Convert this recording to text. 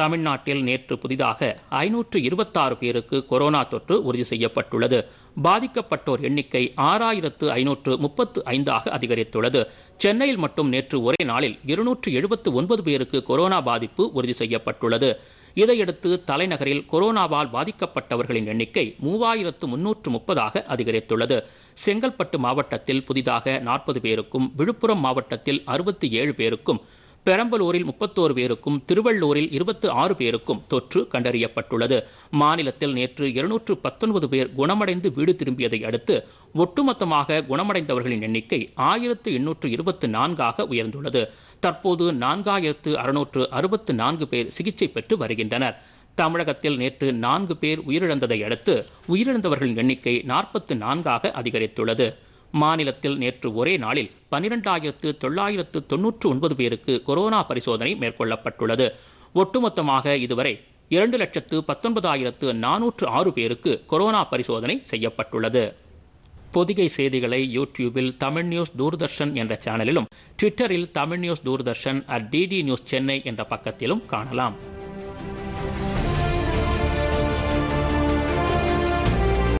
தமிழ்நாட்டில் நேற்று புதிதாக ஐநூற்று இருபத்தாறு பேருக்கு கொரோனா தொற்று உறுதி செய்யப்பட்டுள்ளது பாதிக்கப்பட்டோர் எண்ணிக்கை ஆறாயிரத்து ஐநூற்று முப்பத்து ஐந்தாக அதிகரித்துள்ளது சென்னையில் மட்டும் நேற்று ஒரே நாளில் இருநூற்று எழுபத்து ஒன்பது பேருக்கு கொரோனா பாதிப்பு உறுதி செய்யப்பட்டுள்ளது இதையடுத்து தலைநகரில் கொரோனாவால் பாதிக்கப்பட்டவர்களின் எண்ணிக்கை மூவாயிரத்து முன்னூற்று முப்பதாக அதிகரித்துள்ளது செங்கல்பட்டு மாவட்டத்தில் புதிதாக நாற்பது பேருக்கும் விழுப்புரம் மாவட்டத்தில் அறுபத்தி ஏழு பேருக்கும் பெரம்பலூரில் முப்பத்தோரு பேருக்கும் திருவள்ளூரில் இருபத்து ஆறு பேருக்கும் தொற்று கண்டறியப்பட்டுள்ளது மாநிலத்தில் நேற்று இருநூற்று பத்தொன்பது பேர் குணமடைந்து வீடு திரும்பியதை அடுத்து ஒட்டுமொத்தமாக குணமடைந்தவர்களின் எண்ணிக்கை ஆயிரத்து எண்ணூற்று இருபத்து நான்காக உயர்ந்துள்ளது தற்போது நான்காயிரத்து அறுநூற்று அறுபத்து நான்கு பேர் சிகிச்சை பெற்று வருகின்றனர் தமிழகத்தில் நேற்று நான்கு பேர் உயிரிழந்ததை அடுத்து உயிரிழந்தவர்களின் எண்ணிக்கை நாற்பத்து நான்காக அதிகரித்துள்ளது மாநிலத்தில் நேற்று ஒரே நாளில் பனிரெண்டாயிரத்து தொள்ளாயிரத்து தொன்னூற்று ஒன்பது பேருக்கு கொரோனா பரிசோதனை மேற்கொள்ளப்பட்டுள்ளது ஒட்டுமொத்தமாக இதுவரை இரண்டு லட்சத்து பத்தொன்பதாயிரத்து நானூற்று ஆறு பேருக்கு கொரோனா பரிசோதனை செய்யப்பட்டுள்ளது பொதிகை செய்திகளை யூடியூபில் தமிழ் நியூஸ் தூர்தர்ஷன் என்ற சேனலிலும் ட்விட்டரில் Tamil news Doordarshan at DD news Chennai என்ற பக்கத்திலும் காணலாம்